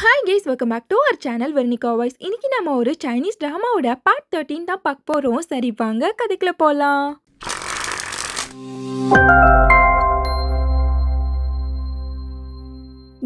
hi guys welcome back to our channel Vernika voice இன்னைக்கு நம்ம ஒரு சைனீஸ் ட்ராமாவோட பார்ட் தேர்ட்டின் தான் பார்க்க போகிறோம் சரி வாங்க கதைக்குள்ள போகலாம்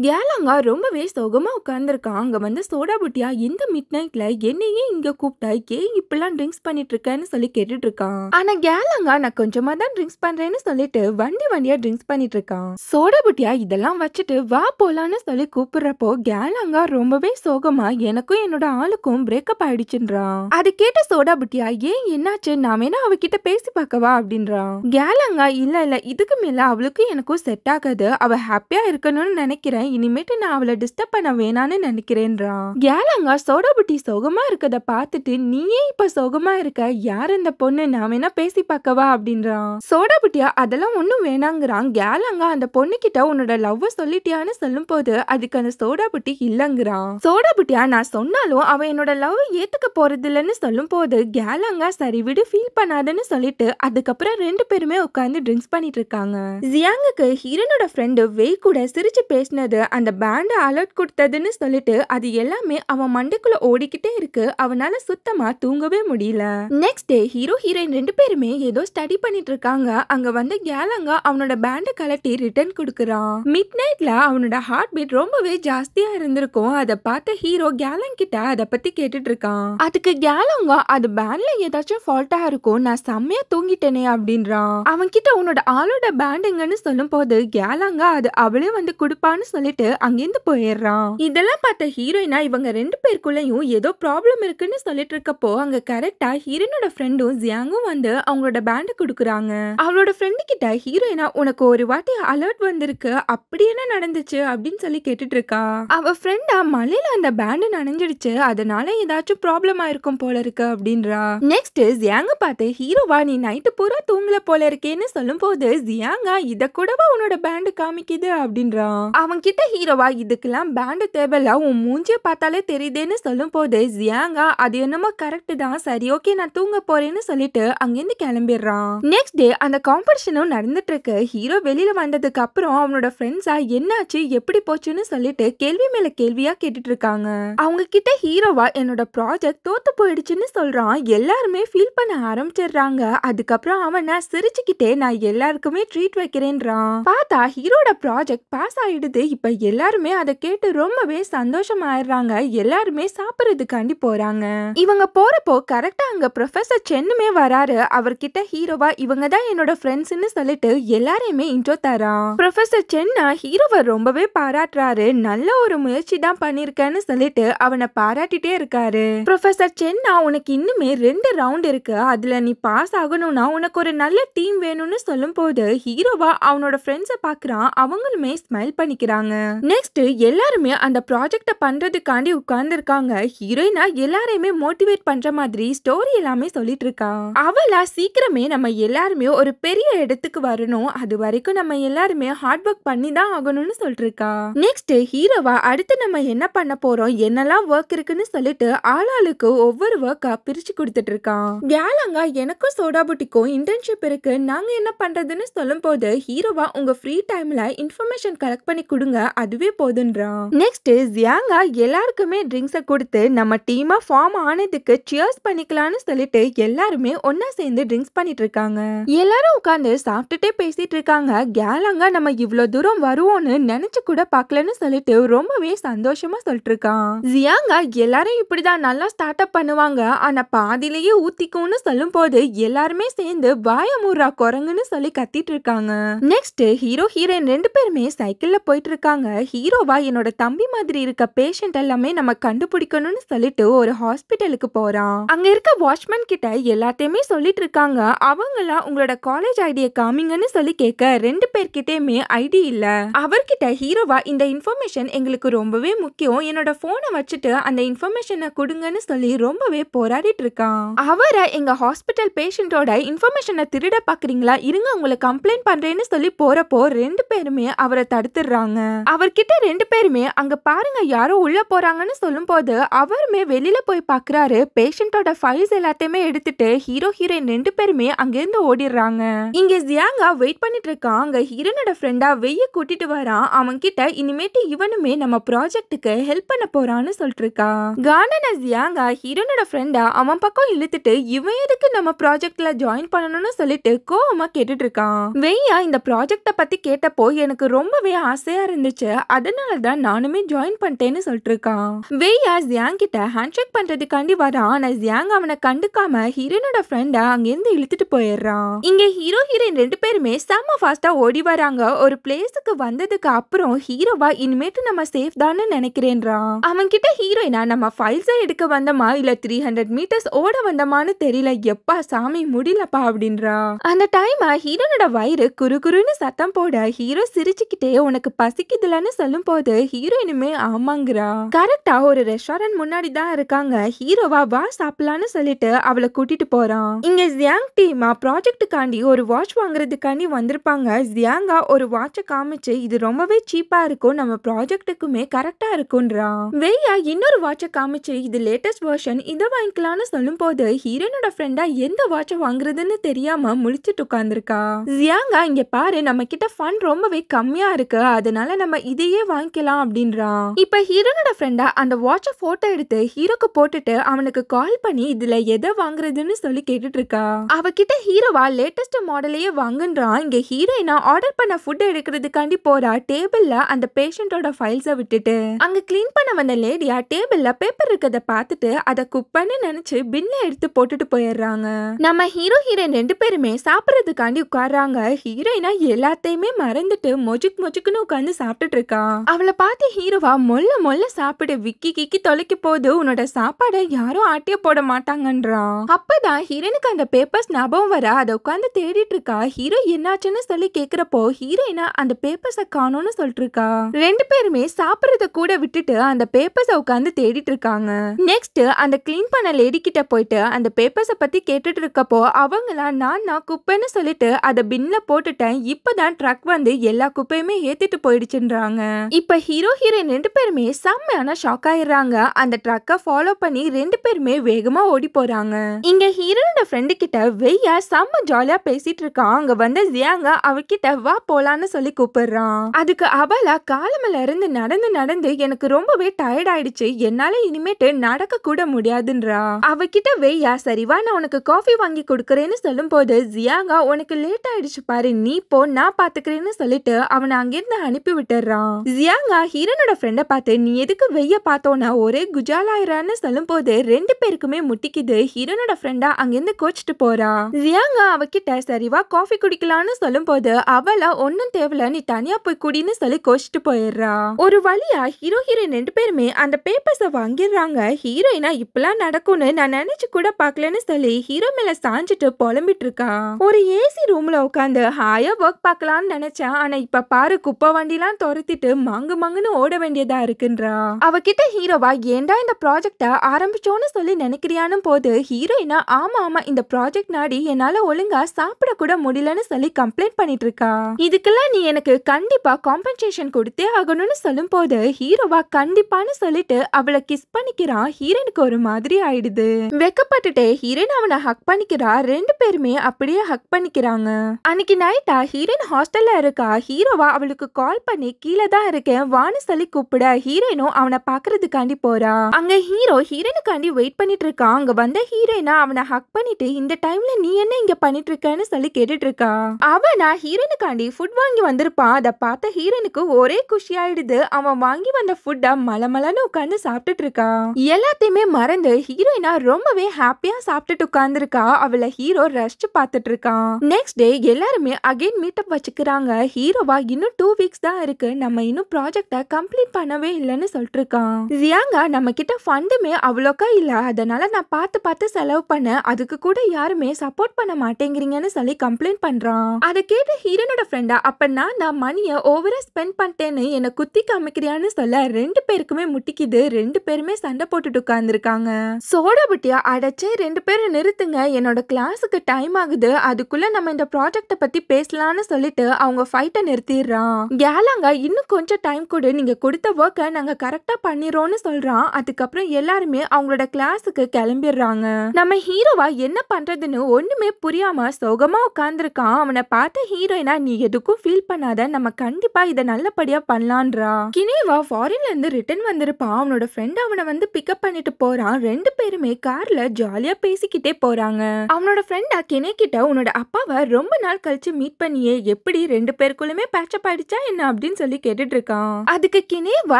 கேலாங்கா ரொம்பவே சோகமாக உட்காந்துருக்கான் அங்கே வந்து சோடா புட்டியா இந்த மிட் நைட்ல என்னையே இங்கே கூப்பிட்டா ஏன் இப்பெல்லாம் ட்ரிங்க்ஸ் பண்ணிட்டு இருக்கேன்னு சொல்லி கேட்டுட்டு இருக்கான் ஆனா கேலாங்கா நான் கொஞ்சமா தான் ட்ரிங்க்ஸ் பண்றேன்னு சொல்லிட்டு வண்டி வண்டியா ட்ரிங்க்ஸ் பண்ணிட்டு இருக்கான் சோடா புட்டியா இதெல்லாம் வச்சுட்டு வா போலான்னு சொல்லி கூப்பிடுறப்போ கேலாங்கா ரொம்பவே சோகமா எனக்கும் என்னோட ஆளுக்கும் பிரேக்கப் ஆயிடுச்சுன்றான் அது கேட்ட சோடா புட்டியா ஏன் என்னாச்சு நான் வேணா அவகிட்ட பேசி பார்க்கவா அப்படின்றான் கேலாங்கா இல்ல இல்ல இதுக்கு மேல அவளுக்கும் எனக்கும் செட் ஆகாது அவ ஹாப்பியா இருக்கணும்னு நினைக்கிறேன் இனிமேட்டு நான் அவளை டிஸ்டர்ப் பண்ண வேணான்னு நினைக்கிறேன்றான் கேலங்கா சோடாபுட்டி சோகமா இருக்கத பாத்துட்டு நீயே இப்ப சோகமா இருக்க யார் அந்த பொண்ணு நான் வேணா பேசி பார்க்கவா அப்படின்றான் சோடாபுட்டியா அதெல்லாம் ஒண்ணும் வேணாங்கிறான் கேலங்கா அந்த பொண்ணு கிட்ட உன்னோட லவ் சொல்லிட்டியான்னு சொல்லும் போது அதுக்கு அந்த சோடாபுட்டி இல்லைங்கிறான் சோடாபுட்டியா நான் சொன்னாலும் அவ என்னோட லவ் ஏத்துக்க போறது இல்லைன்னு சொல்லும் போது கேலங்கா சரி விடு ஃபீல் பண்ணாதன்னு சொல்லிட்டு அதுக்கப்புறம் ரெண்டு பேருமே உட்காந்து ட்ரிங்க்ஸ் பண்ணிட்டு இருக்காங்க ஜியாங்குக்கு ஹீரனோட ஃப்ரெண்டு வெய் கூட சிரிச்சு பேசினது அதாவது அந்த பேண்ட அலர்ட் கொடுத்ததுன்னு சொல்லிட்டு அது எல்லாமே அவன் மண்டைக்குள்ள ஓடிக்கிட்டே இருக்கு அவனால சுத்தமா தூங்கவே முடியல நெக்ஸ்ட் டே ஹீரோ ஹீரோயின் ரெண்டு பேருமே ஏதோ ஸ்டடி பண்ணிட்டு இருக்காங்க அங்க வந்து கேலங்கா அவனோட பேண்டை கலட்டி ரிட்டர்ன் கொடுக்குறான் மிட் நைட்ல அவனோட ஹார்ட் பீட் ரொம்பவே ஜாஸ்தியா இருந்திருக்கும் அத பார்த்த ஹீரோ கேலங் கிட்ட அத பத்தி கேட்டுட்டு இருக்கான் அதுக்கு கேலங்க அது பேண்ட்ல ஏதாச்சும் ஃபால்ட்டா இருக்கும் நான் செம்மையா தூங்கிட்டேனே அப்படின்றான் அவன் கிட்ட உன்னோட ஆளோட பேண்டுங்கன்னு சொல்லும் போது கேலங்கா அது அவளே வந்து கொடுப்பான்னு சொல்லிட்டு அங்கிருந்து போயிடுறான் இதெல்லாம் பார்த்த ஹீரோயினா இவங்க ரெண்டு பேருக்குள்ளயும் ஏதோ ப்ராப்ளம் இருக்குன்னு சொல்லிட்டு இருக்கப்போ அங்க கரெக்டா ஹீரோனோட ஃப்ரெண்டும் ஜியாங்கும் வந்து அவங்களோட பேண்ட் கொடுக்குறாங்க அவளோட ஃப்ரெண்டு கிட்ட ஹீரோயினா உனக்கு ஒரு வாட்டி அலர்ட் வந்திருக்கு அப்படி என்ன நடந்துச்சு அப்படின்னு சொல்லி கேட்டுட்டு இருக்கா அவ ஃப்ரெண்டா மலையில அந்த பேண்ட் நனைஞ்சிடுச்சு அதனால ஏதாச்சும் ப்ராப்ளம் ஆயிருக்கும் போல இருக்கு அப்படின்றா நெக்ஸ்ட் ஜியாங்க பார்த்து ஹீரோவா நீ நைட்டு பூரா தூங்கல போல இருக்கேன்னு சொல்லும் போது ஜியாங்கா இத கூடவா உன்னோட பேண்ட் காமிக்குது அப்படின்றான் அவங்க கிட்ட ஹீரோவா இதுக்கெல்லாம் பேண்டு தேவையில்ல உன் மூஞ்சிய பார்த்தாலே தெரியுதேன்னு சொல்லும் போது ஜியாங்கா அது என்னமோ கரெக்ட் தான் சரி ஓகே நான் தூங்க போறேன்னு சொல்லிட்டு அங்கேருந்து கிளம்பிடுறான் நெக்ஸ்ட் டே அந்த காம்படிஷனும் நடந்துட்டு இருக்கு ஹீரோ வெளியில வந்ததுக்கு அப்புறம் அவனோட ஃப்ரெண்ட்ஸா என்னாச்சு எப்படி போச்சுன்னு சொல்லிட்டு கேள்வி மேல கேள்வியா கேட்டுட்டு இருக்காங்க அவங்க கிட்ட ஹீரோவா என்னோட ப்ராஜெக்ட் தோத்து போயிடுச்சுன்னு சொல்றான் எல்லாருமே ஃபீல் பண்ண ஆரம்பிச்சிடுறாங்க அதுக்கப்புறம் அவனை சிரிச்சுக்கிட்டே நான் எல்லாருக்குமே ட்ரீட் வைக்கிறேன்றான் பார்த்தா ஹீரோட ப்ராஜெக்ட் பாஸ் ஆயிடுது இப்போ எல்லாருமே அதை கேட்டு ரொம்பவே சந்தோஷம் ஆயிடுறாங்க எல்லாருமே சாப்பிட்றதுக்காண்டி போறாங்க இவங்க போறப்போ கரெக்டா அங்க ப்ரொஃபசர் சென்னுமே வராரு அவர்கிட்ட ஹீரோவா இவங்க தான் என்னோட ஃப்ரெண்ட்ஸ்னு சொல்லிட்டு எல்லாரையுமே இன்ட்ரோ தரான் ப்ரொஃபசர் சென்னா ஹீரோவை ரொம்பவே பாராட்டுறாரு நல்ல ஒரு முயற்சி தான் பண்ணிருக்கேன்னு சொல்லிட்டு அவனை பாராட்டிட்டே இருக்காரு ப்ரொஃபசர் சென்னா உனக்கு இன்னுமே ரெண்டு ரவுண்ட் இருக்கு அதுல நீ பாஸ் ஆகணும்னா உனக்கு ஒரு நல்ல டீம் வேணும்னு சொல்லும் போது ஹீரோவா அவனோட ஃப்ரெண்ட்ஸை பாக்குறான் அவங்களுமே ஸ்மைல் பண்ணிக்கிறாங்க இருக்காங்க நெக்ஸ்ட் எல்லாருமே அந்த ப்ராஜெக்ட பண்றதுக்காண்டி உட்கார்ந்துருக்காங்க ஹீரோயினா எல்லாரையுமே மோட்டிவேட் பண்ற மாதிரி ஸ்டோரி எல்லாமே சொல்லிட்டு இருக்கா அவளா சீக்கிரமே நம்ம எல்லாருமே ஒரு பெரிய இடத்துக்கு வரணும் அது வரைக்கும் நம்ம எல்லாருமே ஹார்ட் ஒர்க் பண்ணி தான் ஆகணும்னு சொல்லிருக்கா நெக்ஸ்ட் ஹீரோவா அடுத்து நம்ம என்ன பண்ண போறோம் என்னெல்லாம் ஒர்க் இருக்குன்னு சொல்லிட்டு ஆளாளுக்கு ஒவ்வொரு ஒர்க்கா பிரிச்சு கொடுத்துட்டு இருக்கான் கேலங்க எனக்கும் சோடாபுட்டிக்கும் இன்டர்ன்ஷிப் இருக்கு நாங்க என்ன பண்றதுன்னு சொல்லும் போது ஹீரோவா உங்க ஃப்ரீ டைம்ல இன்ஃபர்மேஷன் கலெக்ட் பண்ணி கொடுங்க அதுவே போதுன்றான் நெக்ஸ்ட் ஜியாங்கா எல்லாருக்குமே ட்ரிங்க்ஸ கொடுத்து நம்ம டீமா ஃபார்ம் ஆனதுக்கு சியர்ஸ் பண்ணிக்கலாம்னு சொல்லிட்டு எல்லாருமே ஒன்னா சேர்ந்து ட்ரிங்க்ஸ் பண்ணிட்டு இருக்காங்க எல்லாரும் உட்காந்து சாப்பிட்டுட்டே பேசிட்டு இருக்காங்க கேலாங்கா நம்ம இவ்வளவு தூரம் வருவோம்னு நினைச்சு கூட பாக்கலன்னு சொல்லிட்டு ரொம்பவே சந்தோஷமா சொல்லிட்டு இருக்கான் ஜியாங்கா எல்லாரும் இப்படிதான் நல்லா ஸ்டார்ட் அப் பண்ணுவாங்க ஆனா பாதிலேயே ஊத்திக்கும்னு சொல்லும் போது எல்லாருமே சேர்ந்து வாயமுறா குரங்குன்னு சொல்லி கத்திட்டு இருக்காங்க நெக்ஸ்ட் ஹீரோ ஹீரோயின் ரெண்டு பேருமே சைக்கிள்ல போயிட்டு இருக்காங்க இருக்காங்க ஹீரோவா என்னோட தம்பி மாதிரி இருக்க பேஷண்ட் எல்லாமே நம்ம கண்டுபிடிக்கணும்னு சொல்லிட்டு ஒரு ஹாஸ்பிட்டலுக்கு போறான் அங்க இருக்க வாட்ச்மேன் கிட்ட எல்லாத்தையுமே சொல்லிட்டு இருக்காங்க அவங்களா உங்களோட காலேஜ் ஐடியை காமிங்கன்னு சொல்லி கேட்க ரெண்டு பேர்கிட்டயுமே ஐடி இல்ல அவர்கிட்ட ஹீரோவா இந்த இன்ஃபர்மேஷன் எங்களுக்கு ரொம்பவே முக்கியம் என்னோட போனை வச்சுட்டு அந்த இன்ஃபர்மேஷனை கொடுங்கன்னு சொல்லி ரொம்பவே போராடிட்டு இருக்கான் அவரை எங்க ஹாஸ்பிட்டல் பேஷண்டோட இன்ஃபர்மேஷனை திருட பாக்குறீங்களா இருங்க உங்களை கம்ப்ளைண்ட் பண்றேன்னு சொல்லி போறப்போ ரெண்டு பேருமே அவரை தடுத்துடுறாங்க அவர்கிட்ட ரெண்டு பேருமே அங்க பாருங்க யாரோ உள்ள போறாங்கன்னு சொல்லும் போது அவருமே வெளியில போய் பாக்குறாரு பேஷண்டோட ஃபைல்ஸ் எல்லாத்தையுமே எடுத்துட்டு ஹீரோ ஹீரோயின் ரெண்டு பேருமே அங்கிருந்து ஓடிடுறாங்க இங்க ஜியாங்கா வெயிட் பண்ணிட்டு இருக்கான் அங்க ஹீரோனோட ஃப்ரெண்டா வெய்ய கூட்டிட்டு வரான் அவன் கிட்ட இனிமேட்டு இவனுமே நம்ம ப்ராஜெக்டுக்கு ஹெல்ப் பண்ண போறான்னு சொல்லிட்டு இருக்கான் கானன ஜியாங்கா ஹீரோனோட ஃப்ரெண்டா அவன் பக்கம் இழுத்துட்டு இவன் எதுக்கு நம்ம ப்ராஜெக்ட்ல ஜாயின் பண்ணணும்னு சொல்லிட்டு கோவமா கேட்டுட்டு இருக்கான் வெய்யா இந்த ப்ராஜெக்ட பத்தி கேட்டப்போ எனக்கு ரொம்பவே ஆசையா இருந்த இருந்துச்சு அதனால தான் நானுமே ஜாயின் பண்ணிட்டேன்னு சொல்லிட்டு இருக்கான் வெய்யா ஜியாங் கிட்ட ஹேண்ட் ஷேக் பண்றதுக்காண்டி வரான் ஆனா ஜியாங் அவனை கண்டுக்காம ஹீரோனோட ஃப்ரெண்டை அங்கேருந்து இழுத்துட்டு போயிடுறான் இங்க ஹீரோ ஹீரோயின் ரெண்டு பேருமே செம்ம ஃபாஸ்டா ஓடி வராங்க ஒரு பிளேஸுக்கு வந்ததுக்கு அப்புறம் ஹீரோவா இனிமேட்டு நம்ம சேஃப் தான்னு நினைக்கிறேன்றான் அவன் கிட்ட ஹீரோயினா நம்ம ஃபைல்ஸை எடுக்க வந்தமா இல்ல த்ரீ ஹண்ட்ரட் மீட்டர்ஸ் ஓட வந்தமான்னு தெரியல எப்பா சாமி முடியலப்பா அப்படின்றான் அந்த டைம் ஹீரோனோட வயிறு குறு குறுன்னு சத்தம் போட ஹீரோ சிரிச்சுக்கிட்டே உனக்கு பசிக்க பசிக்குதுலன்னு சொல்லும் போது ஹீரோயினுமே ஆமாங்கிறா கரெக்டா ஒரு ரெஸ்டாரண்ட் முன்னாடி தான் இருக்காங்க ஹீரோவா வா சாப்பிடலான்னு சொல்லிட்டு அவளை கூட்டிட்டு போறான் இங்க ஜியாங் டீமா ப்ராஜெக்டுக்காண்டி ஒரு வாட்ச் வாங்குறதுக்காண்டி வந்திருப்பாங்க ஜியாங்கா ஒரு வாட்சை காமிச்சு இது ரொம்பவே சீப்பா இருக்கும் நம்ம ப்ராஜெக்டுக்குமே கரெக்டா இருக்கும்ன்றான் வெய்யா இன்னொரு வாட்சை காமிச்சு இது லேட்டஸ்ட் வெர்ஷன் இதை வாங்கிக்கலாம்னு சொல்லும் போது ஹீரோனோட ஃப்ரெண்டா எந்த வாட்சை வாங்குறதுன்னு தெரியாம முழிச்சிட்டு உட்கார்ந்துருக்கா ஜியாங்கா இங்க பாரு நம்ம கிட்ட ஃபண்ட் ரொம்பவே கம்மியா இருக்கு அதனால நம்ம இதையே வாங்கிக்கலாம் அப்படின்றான் இப்ப ஹீரோனோட ஃப்ரெண்டா அந்த வாட்ச போட்டோ எடுத்து ஹீரோக்கு போட்டுட்டு அவனுக்கு கால் பண்ணி இதுல எதை வாங்குறதுன்னு சொல்லி கேட்டுட்டு இருக்கா அவகிட்ட ஹீரோவா லேட்டஸ்ட் மாடலையே வாங்குன்றான் இங்க ஹீரோயினா ஆர்டர் பண்ண ஃபுட் எடுக்கிறதுக்காண்டி போறா டேபிள்ல அந்த பேஷண்டோட ஃபைல்ஸ விட்டுட்டு அங்க கிளீன் பண்ண வந்த லேடியா டேபிள்ல பேப்பர் இருக்கிறத அத அதை குப்பன்னு நினைச்சு பின்ன எடுத்து போட்டுட்டு போயிடுறாங்க நம்ம ஹீரோ ஹீரோயின் ரெண்டு பேருமே சாப்பிடறதுக்காண்டி உட்காடுறாங்க ஹீரோயினா எல்லாத்தையுமே மறந்துட்டு மொஜுக் மொஜுக்குன்னு உட்காந்து சாப்பிட்டுட்டு இருக்கா அவளை பார்த்து ஹீரோவா மொல்ல மொல்ல சாப்பிட விக்கி கிக்கி தொலைக்க போது உன்னோட சாப்பாடை யாரும் ஆட்டிய போட மாட்டாங்கன்றான் அப்பதான் ஹீரோனுக்கு அந்த பேப்பர்ஸ் ஞாபகம் வர அதை உட்காந்து தேடிட்டு இருக்கா ஹீரோ என்னாச்சுன்னு சொல்லி கேக்குறப்போ ஹீரோயினா அந்த பேப்பர்ஸ காணும்னு சொல்லிட்டு இருக்கா ரெண்டு பேருமே சாப்பிடுறத கூட விட்டுட்டு அந்த பேப்பர்ஸ உட்காந்து தேடிட்டு இருக்காங்க நெக்ஸ்ட் அந்த கிளீன் பண்ண லேடி கிட்ட போயிட்டு அந்த பேப்பர்ஸ பத்தி கேட்டுட்டு இருக்கப்போ அவங்களா நான் நான் குப்பைன்னு சொல்லிட்டு அதை பின்ல போட்டுட்டேன் இப்பதான் ட்ரக் வந்து எல்லா குப்பையுமே ஏத்திட்டு போயிடுச்சு அப்படின்றாங்க இப்ப ஹீரோ ஹீரோயின் ரெண்டு பேருமே செம்மையான ஷாக் ஆயிடுறாங்க அந்த ட்ரக்கை ஃபாலோ பண்ணி ரெண்டு பேருமே வேகமா ஓடி போறாங்க இங்க ஹீரோனோட ஃப்ரெண்டு கிட்ட வெய்யா செம்ம ஜாலியா பேசிட்டு இருக்கான் அங்க வந்த ஜியாங்க அவர்கிட்ட வா போலான்னு சொல்லி கூப்பிடுறான் அதுக்கு அபலா காலமல இருந்து நடந்து நடந்து எனக்கு ரொம்பவே டயர்ட் ஆயிடுச்சு என்னால இனிமேட்டு நடக்க கூட முடியாதுன்றா அவகிட்ட வெய்யா சரிவா நான் உனக்கு காஃபி வாங்கி கொடுக்கறேன்னு சொல்லும் போது ஜியாங்கா உனக்கு லேட் ஆயிடுச்சு பாரு நீ போ நான் பாத்துக்கிறேன்னு சொல்லிட்டு அவனை அங்கிருந்து அனுப்பி விட்டு விட்டுறான் ஜியாங்கா ஹீரனோட ஃப்ரெண்டை பார்த்து நீ எதுக்கு வெய்ய பார்த்தோன்னா ஒரே குஜாலாயிரான்னு சொல்லும் போது ரெண்டு பேருக்குமே முட்டிக்குது ஹீரனோட ஃப்ரெண்டா அங்கிருந்து கோச்சிட்டு போறா ஜியாங்கா அவகிட்ட சரிவா காஃபி குடிக்கலாம்னு சொல்லும் போது அவளா ஒன்னும் தேவையில்ல நீ தனியா போய் குடின்னு சொல்லி கோச்சிட்டு போயிடுறா ஒரு வழியா ஹீரோ ஹீரோயின் ரெண்டு பேருமே அந்த பேப்பர்ஸை வாங்கிடுறாங்க ஹீரோயினா இப்பெல்லாம் நடக்கும்னு நான் நினைச்சு கூட பாக்கலன்னு சொல்லி ஹீரோ மேல சாஞ்சிட்டு புலம்பிட்டு இருக்கா ஒரு ஏசி ரூம்ல உட்காந்து ஹாயா ஒர்க் பார்க்கலாம்னு நினைச்சேன் ஆனா இப்ப பாரு குப்பை வண்டிலாம் துரத்திட்டு மாங்கு மாங்குன்னு ஓட வேண்டியதா இருக்குன்றா அவகிட்ட ஹீரோவா ஏண்டா இந்த ப்ராஜெக்ட ஆரம்பிச்சோன்னு சொல்லி நினைக்கிறியானும் போது ஹீரோயினா ஆமா ஆமா இந்த ப்ராஜெக்ட் நாடி என்னால ஒழுங்கா சாப்பிட கூட முடியலன்னு சொல்லி கம்ப்ளைண்ட் பண்ணிட்டு இருக்கா இதுக்கெல்லாம் நீ எனக்கு கண்டிப்பா காம்பன்சேஷன் கொடுத்தே ஆகணும்னு சொல்லும் போது ஹீரோவா கண்டிப்பான்னு சொல்லிட்டு அவளை கிஸ் பண்ணிக்கிறான் ஹீரோனுக்கு ஒரு மாதிரி ஆயிடுது வெக்கப்பட்டுட்டே ஹீரோயின் அவனை ஹக் பண்ணிக்கிறா ரெண்டு பேருமே அப்படியே ஹக் பண்ணிக்கிறாங்க அன்னைக்கு நைட்டா ஹீரோயின் ஹாஸ்டல்ல இருக்கா ஹீரோவா அவளுக்கு கால் பண்ணி கீழே தான் இருக்கேன் வான்னு சொல்லி கூப்பிட ஹீரோயினும் அவனை பாக்குறதுக்காண்டி போறா அங்க ஹீரோ ஹீரோனுக்காண்டி வெயிட் பண்ணிட்டு இருக்கான் அங்க வந்த ஹீரோயினா அவனை ஹக் பண்ணிட்டு இந்த டைம்ல நீ என்ன இங்க பண்ணிட்டு இருக்கன்னு சொல்லி கேட்டுட்டு இருக்கா அவனா ஹீரோனுக்காண்டி ஃபுட் வாங்கி வந்திருப்பான் அதை பார்த்த ஹீரோனுக்கு ஒரே குஷி ஆயிடுது அவன் வாங்கி வந்த ஃபுட்டை மலமலன்னு உட்காந்து சாப்பிட்டுட்டு இருக்கான் எல்லாத்தையுமே மறந்து ஹீரோயினா ரொம்பவே ஹாப்பியா சாப்பிட்டுட்டு உட்கார்ந்துருக்கா அவளை ஹீரோ ரசிச்சு பார்த்துட்டு இருக்கான் நெக்ஸ்ட் டே எல்லாருமே அகைன் மீட்டப் வச்சுக்கிறாங்க ஹீரோவா இன்னும் டூ வீக்ஸ் தான் இருக்கு நம்ம இன்னும் ப்ராஜெக்டை கம்ப்ளீட் பண்ணவே இல்லைன்னு சொல்லிட்டுருக்கான் ரியாங்கா நம்ம கிட்ட ஃபண்டுமே அவ்வளோக்கா இல்லை அதனால நான் பார்த்து பார்த்து செலவு பண்ண அதுக்கு கூட யாருமே சப்போர்ட் பண்ண மாட்டேங்கிறீங்கன்னு சொல்லி கம்ப்ளைண்ட் பண்றான் அதை கேட்டு ஹீரோனோட ஃப்ரெண்டா அப்பனா நான் மணியை ஓவரா ஸ்பெண்ட் பண்ணிட்டேன்னு என்னை குத்தி காமிக்கிறியான்னு சொல்ல ரெண்டு பேருக்குமே முட்டிக்குது ரெண்டு பேருமே சண்டை போட்டுட்டு உட்காந்துருக்காங்க சோடா புட்டியா அடைச்சே ரெண்டு பேரும் நிறுத்துங்க என்னோட கிளாஸுக்கு டைம் ஆகுது அதுக்குள்ள நம்ம இந்த ப்ராஜெக்டை பத்தி பேசலாம்னு சொல்லிட்டு அவங்க ஃபைட்டை நிறுத்திடுறான் கேலாங் இல்லைங்க இன்னும் கொஞ்சம் டைம் கொடு நீங்கள் கொடுத்த ஒர்க்கை நாங்கள் கரெக்டாக பண்ணிடுறோம்னு சொல்கிறான் அதுக்கப்புறம் எல்லாருமே அவங்களோட கிளாஸுக்கு கிளம்பிடுறாங்க நம்ம ஹீரோவா என்ன பண்ணுறதுன்னு ஒன்றுமே புரியாமல் சோகமாக உட்காந்துருக்கான் அவனை பார்த்த ஹீரோயினா நீ எதுக்கும் ஃபீல் பண்ணாத நம்ம கண்டிப்பாக இதை நல்லபடியாக பண்ணலான்றா கினேவா ஃபாரின்லேருந்து ரிட்டர்ன் வந்திருப்பான் அவனோட ஃப்ரெண்ட் அவனை வந்து பிக்கப் பண்ணிட்டு போகிறான் ரெண்டு பேருமே காரில் ஜாலியாக பேசிக்கிட்டே போகிறாங்க அவனோட ஃப்ரெண்டா கினே கிட்ட உன்னோட அப்பாவை ரொம்ப நாள் கழிச்சு மீட் பண்ணியே எப்படி ரெண்டு பேருக்குள்ளுமே பேச்சப் ஆயிடுச்சா என்ன அப்படின்னு அப்படின்னு சொல்லி கேட்டுட்டு இருக்கான் அதுக்கு கினேவா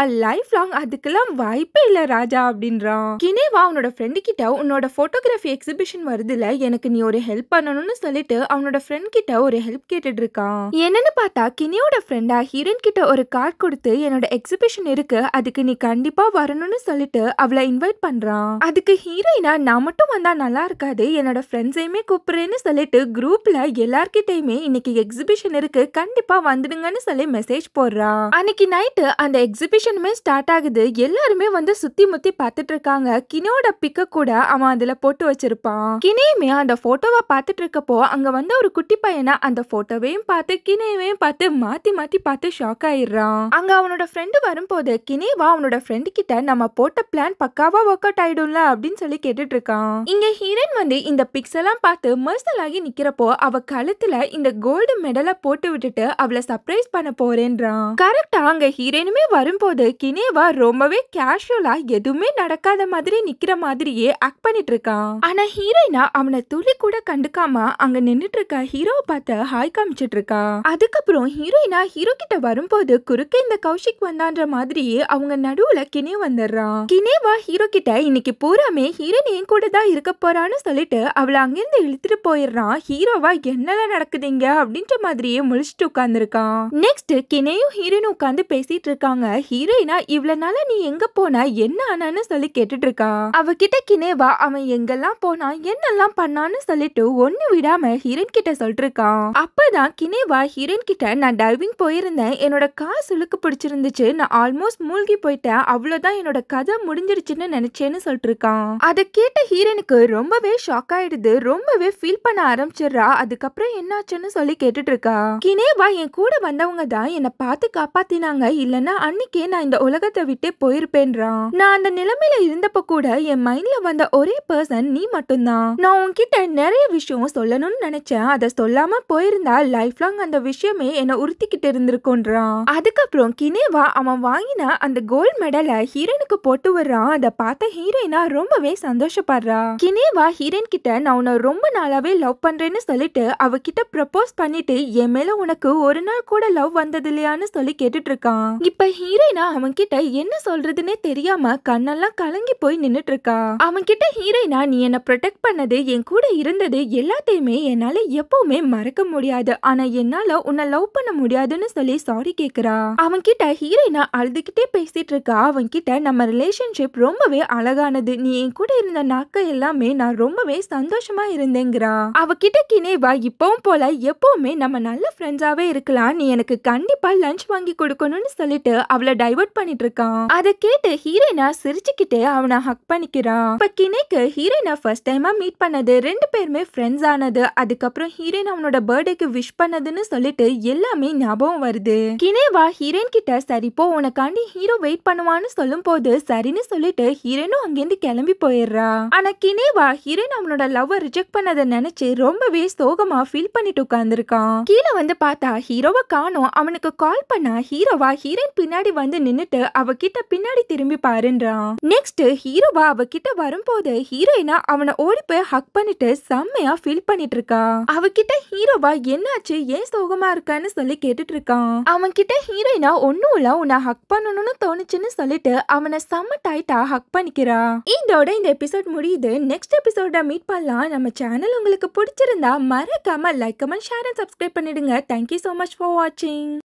லைஃப் லாங் அதுக்கெல்லாம் வாய்ப்பே இல்ல ராஜா அப்படின்றான் கினேவா அவனோட ஃப்ரெண்டு கிட்ட உன்னோட போட்டோகிராஃபி எக்ஸிபிஷன் வருதுல எனக்கு நீ ஒரு ஹெல்ப் பண்ணணும்னு சொல்லிட்டு அவனோட ஃப்ரெண்ட் கிட்ட ஒரு ஹெல்ப் கேட்டுட்டு இருக்கான் என்னன்னு பார்த்தா கினியோட ஃப்ரெண்டா ஹீரன் கிட்ட ஒரு கார்டு கொடுத்து என்னோட எக்ஸிபிஷன் இருக்கு அதுக்கு நீ கண்டிப்பா வரணும்னு சொல்லிட்டு அவளை இன்வைட் பண்றான் அதுக்கு ஹீரோயினா நான் மட்டும் வந்தா நல்லா இருக்காது என்னோட ஃப்ரெண்ட்ஸையுமே கூப்பிடுறேன்னு சொல்லிட்டு குரூப்ல எல்லார்கிட்டயுமே இன்னைக்கு எக்ஸிபிஷன் இருக்கு கண்டிப்பா வந்துடுங்கன்னு சொல்லி மெசேஜ் போடுறா அன்னைக்கு நைட்டு அந்த எக்ஸிபிஷனுமே ஸ்டார்ட் ஆகுது எல்லாருமே வந்து சுத்தி முத்தி பார்த்துட்டு இருக்காங்க கினியோட பிக்க கூட அவன் அதுல போட்டு வச்சிருப்பான் கினியுமே அந்த போட்டோவை பார்த்துட்டு இருக்கப்போ அங்க வந்த ஒரு குட்டி பையனா அந்த போட்டோவையும் பார்த்து கினியவையும் பார்த்து மாத்தி மாத்தி பார்த்து ஷாக் ஆயிடுறான் அங்க அவனோட ஃப்ரெண்டு வரும்போது கினேவா அவனோட ஃப்ரெண்டு கிட்ட நம்ம போட்ட பிளான் பக்காவா ஒர்க் அவுட் ஆயிடும்ல அப்படின்னு சொல்லி கேட்டுட்டு இருக்கான் இங்க ஹீரன் வந்து இந்த பிக்ஸ் எல்லாம் பார்த்து மர்சல் ஆகி நிக்கிறப்போ அவ கழுத்துல இந்த கோல்டு மெடலை போட்டு விட்டுட்டு அவளை சர்ப்ரைஸ் பண்ண போறேன்றான் பண்றான் கரெக்டா அங்க ஹீரோயினுமே வரும்போது கினேவா ரொம்பவே கேஷுவலா எதுவுமே நடக்காத மாதிரி நிக்கிற மாதிரியே ஆக்ட் பண்ணிட்டு இருக்கான் ஆனா ஹீரோயினா அவனை துளி கூட கண்டுக்காம அங்க நின்னுட்டு இருக்க ஹீரோவை பார்த்து ஹாய் காமிச்சிட்டு இருக்கா அதுக்கப்புறம் ஹீரோயினா ஹீரோ கிட்ட வரும்போது குறுக்க இந்த கௌஷிக் வந்தான்ற மாதிரியே அவங்க நடுவுல கினே வந்துடுறான் கினேவா ஹீரோ கிட்ட இன்னைக்கு பூராமே ஹீரோயின் என் கூட தான் இருக்க போறான்னு சொல்லிட்டு அவளை அங்கிருந்து இழுத்துட்டு போயிடுறான் ஹீரோவா என்னெல்லாம் நடக்குதுங்க அப்படின்ற மாதிரியே முழிச்சிட்டு இருக்கான் நெக்ஸ்ட் கினே ஹீரோயும் ஹீரோயினும் உட்காந்து பேசிட்டு இருக்காங்க ஹீரோயினா இவ்வளவு நாளா நீ எங்க போன என்ன ஆனான்னு சொல்லி கேட்டுட்டு இருக்கா அவகிட்ட கினேவா அவன் எங்கெல்லாம் போனா என்னெல்லாம் பண்ணான்னு சொல்லிட்டு ஒண்ணு விடாம ஹீரோயின் கிட்ட இருக்கான் அப்பதான் கினேவா ஹீரோயின் கிட்ட நான் டைவிங் போயிருந்தேன் என்னோட காசு சுழுக்கு பிடிச்சிருந்துச்சு நான் ஆல்மோஸ்ட் மூழ்கி போயிட்டேன் அவ்வளவுதான் என்னோட கதை முடிஞ்சிருச்சுன்னு நினைச்சேன்னு இருக்கான் அதை கேட்ட ஹீரோனுக்கு ரொம்பவே ஷாக் ஆயிடுது ரொம்பவே ஃபீல் பண்ண ஆரம்பிச்சிடுறா அதுக்கப்புறம் என்னாச்சுன்னு சொல்லி கேட்டுட்டு இருக்கா கினேவா என் கூட வந்தவங்க தான் என்னை பார்த்து காப்பாத்தினாங்க இல்லைன்னா அன்னைக்கே நான் இந்த உலகத்தை விட்டே போயிருப்பேன்றான் நான் அந்த நிலைமையில இருந்தப்ப கூட என் மைண்ட்ல வந்த ஒரே பர்சன் நீ மட்டும்தான் நான் உன்கிட்ட நிறைய விஷயம் சொல்லணும்னு நினைச்சேன் அதை சொல்லாம போயிருந்தா லைஃப் லாங் அந்த விஷயமே என்னை உறுத்திக்கிட்டு இருந்திருக்கோன்றான் அதுக்கப்புறம் கினேவா அவன் வாங்கின அந்த கோல்டு மெடலை ஹீரோனுக்கு போட்டு வர்றான் அதை பார்த்த ஹீரோயினா ரொம்பவே சந்தோஷப்படுறா கினேவா ஹீரோயின் கிட்ட நான் உன்னை ரொம்ப நாளாவே லவ் பண்றேன்னு சொல்லிட்டு அவகிட்ட ப்ரப்போஸ் பண்ணிட்டு என் மேல உனக்கு ஒரு நாள் கூட லவ் வந்தது இல்லையான்னு வான்னு சொல்லி கேட்டுட்டு இருக்கான் இப்ப ஹீரோயினா அவன் கிட்ட என்ன சொல்றதுன்னே தெரியாம கண்ணெல்லாம் கலங்கி போய் நின்னுட்டு இருக்கா அவன் கிட்ட ஹீரோயினா நீ என்ன ப்ரொடெக்ட் பண்ணது என் கூட இருந்தது எல்லாத்தையுமே என்னால எப்பவுமே மறக்க முடியாது ஆனா என்னால உன்னை லவ் பண்ண முடியாதுன்னு சொல்லி சாரி கேக்குறா அவன் கிட்ட ஹீரோயினா அழுதுகிட்டே பேசிட்டு இருக்கா அவன் கிட்ட நம்ம ரிலேஷன்ஷிப் ரொம்பவே அழகானது நீ என் கூட இருந்த நாக்க எல்லாமே நான் ரொம்பவே சந்தோஷமா இருந்தேங்கிறா அவகிட்ட கினேவா இப்பவும் போல எப்பவுமே நம்ம நல்ல ஃப்ரெண்ட்ஸாவே இருக்கலாம் நீ எனக்கு கண்டிப்பா லஞ்ச் வாங்கி கொடுக்கணும்னு சொல்லிட்டு அவளை டைவர்ட் பண்ணிட்டு இருக்கான் அதை கேட்டு ஹீரோயினா சிரிச்சுக்கிட்டே அவனை ஹக் பண்ணிக்கிறான் இப்ப கிணைக்கு ஹீரோயினா ஃபர்ஸ்ட் டைமா மீட் பண்ணது ரெண்டு பேருமே ஃப்ரெண்ட்ஸ் ஆனது அதுக்கப்புறம் ஹீரோயின் அவனோட பர்த்டேக்கு விஷ் பண்ணதுன்னு சொல்லிட்டு எல்லாமே ஞாபகம் வருது கிணேவா ஹீரோயின் கிட்ட சரி போ உனக்காண்டி ஹீரோ வெயிட் பண்ணுவான்னு சொல்லும் போது சரின்னு சொல்லிட்டு ஹீரோயினும் அங்கிருந்து கிளம்பி போயிடுறா ஆனா கினேவா ஹீரோயின் அவனோட லவ் ரிஜெக்ட் பண்ணதை நினைச்சு ரொம்பவே சோகமா ஃபீல் பண்ணிட்டு உட்கார்ந்துருக்கான் கீழே வந்து பார்த்தா ஹீரோவை காணும் அவனுக்கு கால் பண்ணா ஹீரோவா ஹீரோயின் பின்னாடி வந்து நின்னுட்டு அவகிட்ட பின்னாடி திரும்பி பாருன்றான் நெக்ஸ்ட் ஹீரோவா அவகிட்ட வரும்போது ஹீரோயினா அவனை ஓடி போய் ஹக் பண்ணிட்டு செம்மையா ஃபீல் பண்ணிட்டு இருக்கா அவகிட்ட ஹீரோவா என்னாச்சு ஏன் சோகமா இருக்கான்னு சொல்லி கேட்டுட்டு இருக்கான் அவன் கிட்ட ஹீரோயினா ஒன்னும் இல்ல உன்னை ஹக் பண்ணணும்னு தோணுச்சுன்னு சொல்லிட்டு அவனை செம்ம டைட்டா ஹக் பண்ணிக்கிறா இதோட இந்த எபிசோட் முடியுது நெக்ஸ்ட் எபிசோட மீட் பண்ணலாம் நம்ம சேனல் உங்களுக்கு பிடிச்சிருந்தா மறக்காம like comment share and subscribe பண்ணிடுங்க தேங்க்யூ ஸோ மச் ஃபார் வாட்சிங்